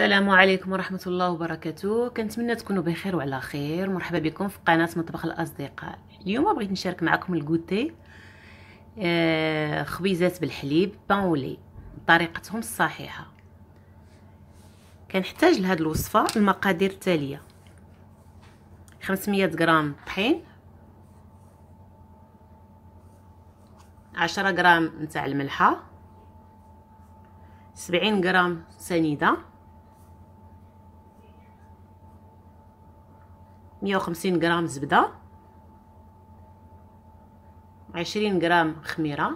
السلام عليكم ورحمة الله وبركاته كنتمنى تكونوا بخير وعلى خير مرحبا بكم في قناة مطبخ الأصدقاء اليوم بغيت نشارك معكم الكوتي آه، خبيزات بالحليب بانولي طريقتهم الصحيحة كنحتاج لهاد الوصفة المقادير التالية 500 غرام طحين 10 غرام نتاع الملحه 70 غرام سنيده 150 غرام زبدة عشرين غرام خميرة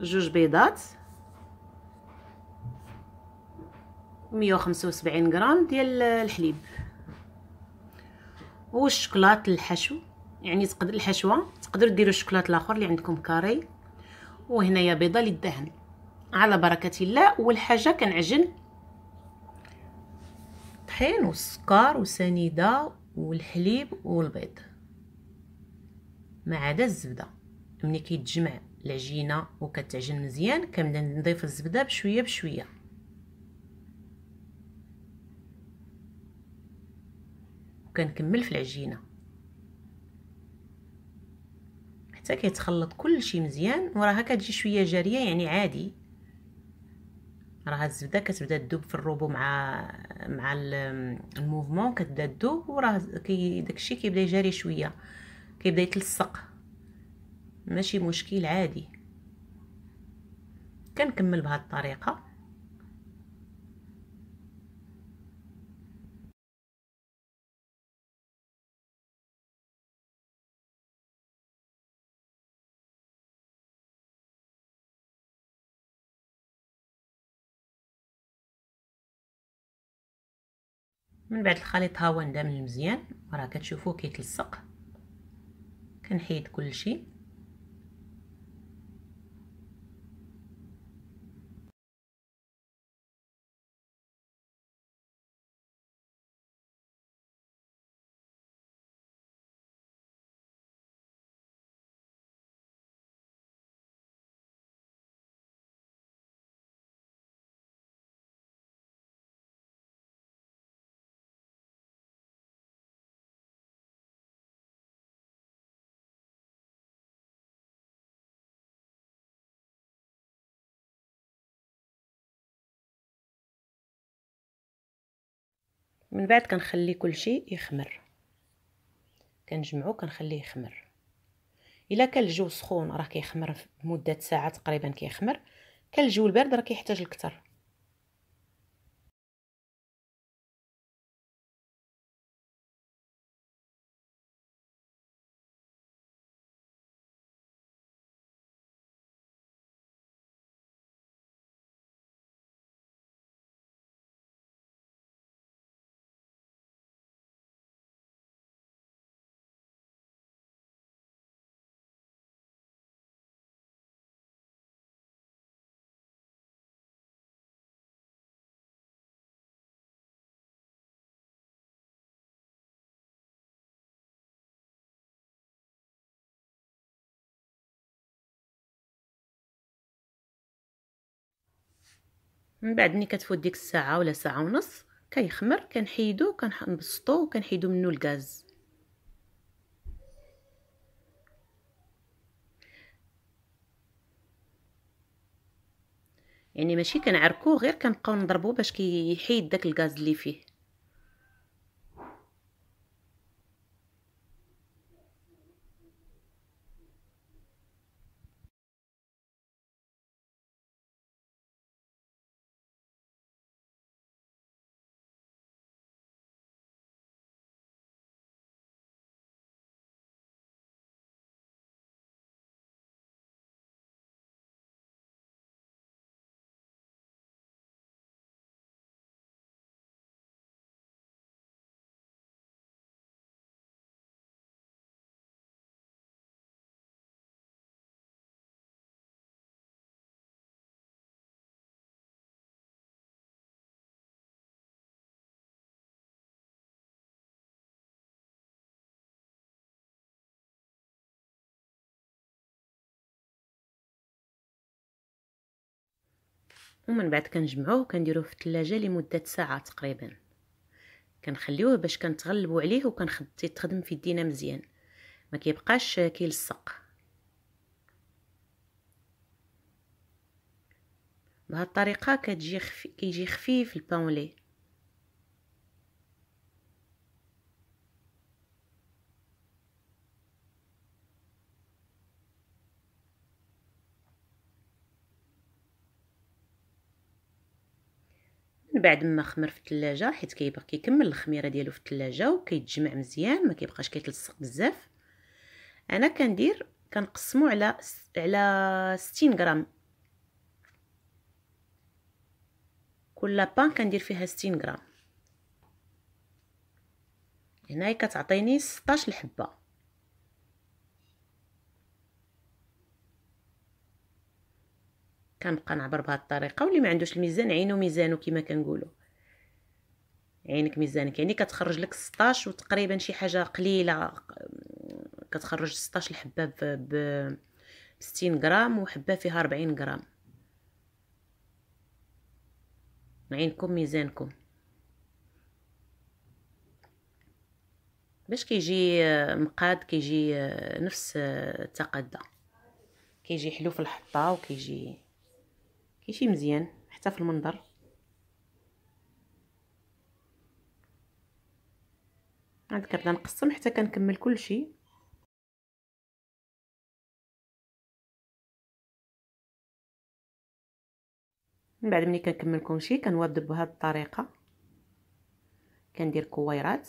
جوج بيضات مية وخمسة وسبعين غرام ديال الحليب والشوكولات الحشو يعني تقدر الحشوة تقدر ديروا الشكلاط الاخر اللي عندكم كاري وهنايا بيضه للدهن على بركه الله اول حاجه كنعجن الطحين والسكر وسنيده والحليب والبيض ما عدا الزبده ملي كيتجمع العجينه وكتعجن مزيان كنبدا نضيف الزبده بشويه بشويه وكنكمل في العجينه حتى كيتخلط كلشي مزيان وراها كتجي شويه جاريه يعني عادي راه الزبده كتبدا تذوب في الروبو مع مع الموفمون كتبدا تذوب وراه كي داكشي كيبدا يجري شويه كيبدا يتلصق ماشي مشكل عادي كنكمل بهاد الطريقه من بعد الخليط ها هو اندمج مزيان راه كتشوفوه كيتلصق كنحيد كلشي من بعد كنخلي كلشي يخمر كنجمعو كنخليه يخمر الا كان الجو سخون راه كيخمر مده ساعه تقريبا كيخمر كان الجو البارد راه كيحتاج لكثر من بعد ملي كتفوت ديك الساعه ولا ساعه ونص كيخمر كنحيدو كنبسطو وكنحيدو منو الغاز يعني ماشي كنعركو غير كنبقاو نضربو باش كيحيد داك الغاز اللي فيه ومن بعد كنجمعوه وكنديروه في الثلاجه لمده ساعه تقريبا كنخليوه باش كنتغلبوا عليه وكنخدم في يدينا مزيان ما كيبقاش كيلصق بهالطريقه الطريقه كتجي خفي كيجي خفيف الباونلي بعد ما خمر في الثلاجه حيت كيبقى كيكمل الخميره ديالو في الثلاجه وكيتجمع مزيان ما كيبقاش كيتلصق بزاف انا كندير كنقسمو على على 60 غرام كل بان كندير فيها 60 غرام هنايا كتعطيني 16 الحبه كنبقى نعبر بهاد الطريقه واللي ما عندوش الميزان عينو ميزانو كما كنقولوا عينك ميزانك يعني كتخرج لك 16 وتقريبا شي حاجه قليله كتخرج 16 الحبه ب 60 غرام وحبه فيها 40 غرام عينكم ميزانكم باش كيجي مقاد كيجي نفس التقاده كيجي حلو في الحطه وكيجي كيشي مزيان حتى في المنظر عاد كنبدا نقسم حتى كنكمل كلشي من بعد ملي كنكمل كلشي كنوضب بهاد الطريقه كندير كويرات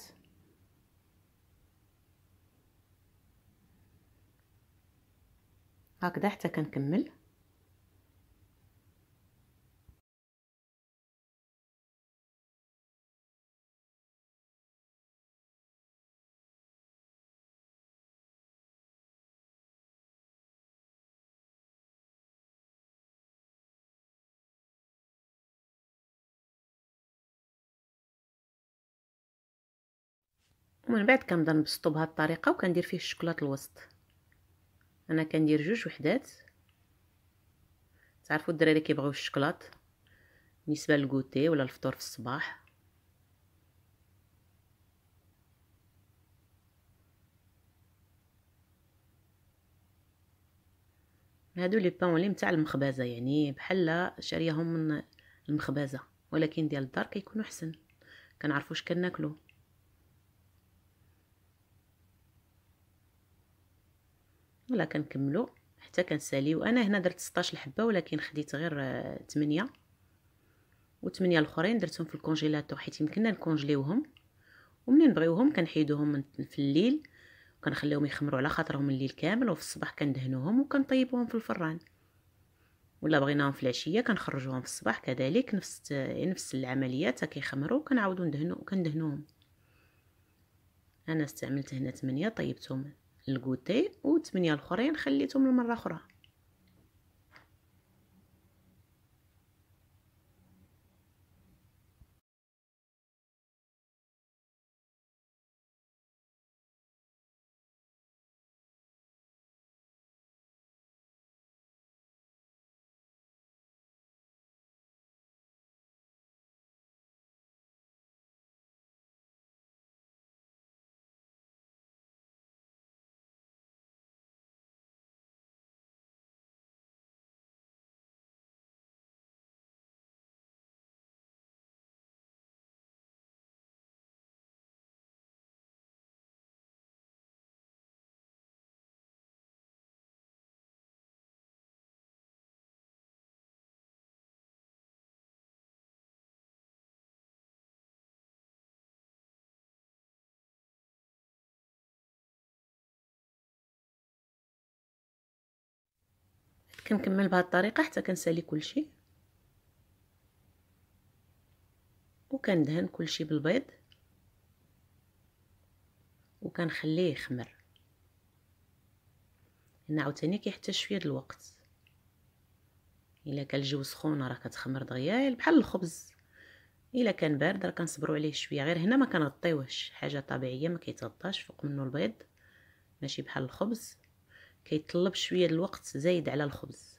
هكذا حتى كنكمل ومن بعد كنبدا نبسطو بهاد الطريقه وكندير فيه الشكلاط الوسط انا كندير جوج وحدات تعرفوا الدراري كيبغيو الشكلاط بالنسبه للكوتي ولا الفطور في الصباح هادو لي بان لي نتاع المخبزه يعني بحال شاريهم من المخبزه ولكن ديال الدار كيكونوا احسن كنعرفوش كناكلو ولا كنكملو حتى كنساليو انا هنا درت 16 حبه ولكن خديت غير 8 آه، و8 الاخرين درتهم في الكونجيلاتور حيت يمكننا نكونجليوهم ومنين نبغيوهم كنحيدوهم في الليل وكنخليهم يخمروا على خاطرهم الليل كامل وفي الصباح كندهنوهم وكنطيبوهم في الفران ولا بغيناهم في العشيه كنخرجوهم في الصباح كذلك نفس آه، نفس العمليه حتى كيخمروا وكنعاودو ندهنو كندهنوهم انا استعملت هنا 8 طيبتهم الكوتي و 8 الاخرين خليتهم لمره اخرى كنكمل بهذه الطريقه حتى كنسالي كلشي وكندهن كلشي بالبيض وكنخليه يخمر هنا عاوتاني كيحتاج شويه ديال الوقت الا كان الجو سخون راه كتخمر دغيا بحال الخبز الا كان بارد راه كنصبروا عليه شويه غير هنا ما كنغطيوهش حاجه طبيعيه ما كيتغطاش فوق منه البيض ماشي بحال الخبز كيطلب شويه الوقت زايد على الخبز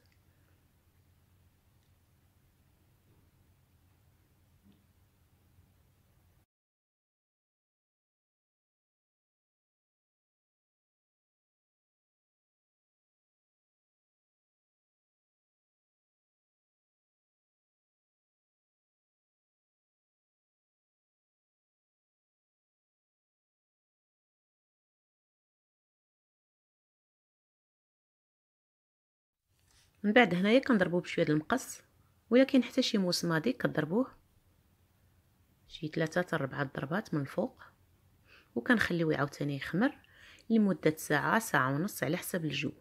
من بعد هنايا كنضربوه بشويه المقص ولا كاين حتى شي موس ماضي كضربوه شي ثلاثة حتى ربعة ضربات من الفوق وكنخليوه عاوتاني يخمر لمدة ساعة ساعة ونص على حسب الجو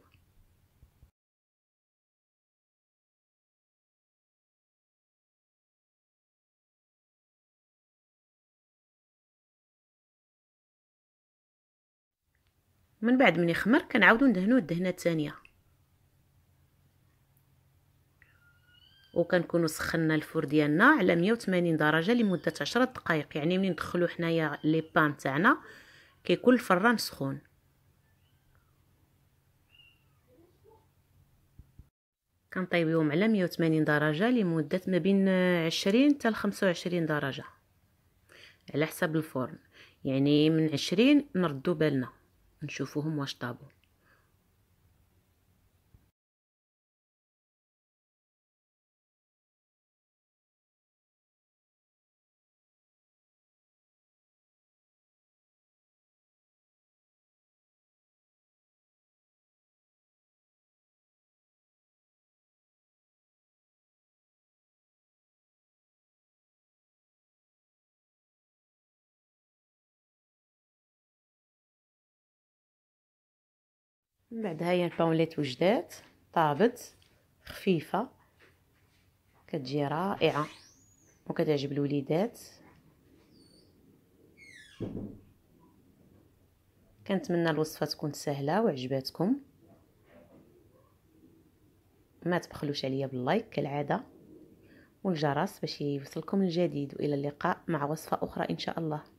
من بعد من يخمر كنعاودو ندهنوه الدهنه الثانيه وكنكونوا سخنا الفور ديالنا على 180 درجه لمده 10 دقائق يعني ملي ندخلو حنايا لي بان تاعنا كيكون الفران سخون كنطيبيهم على 180 درجه لمده ما بين 20 حتى 25 درجه على حسب الفرن يعني من 20 نردو بالنا نشوفوهم واش طابو من بعد هيا الباوليت وجدات طابت خفيفه كتجي رائعه وكتعجب الوليدات كنتمنى الوصفه تكون سهله وعجباتكم ما تبخلوش عليا باللايك كالعاده والجرس باش يوصلكم الجديد والى اللقاء مع وصفه اخرى ان شاء الله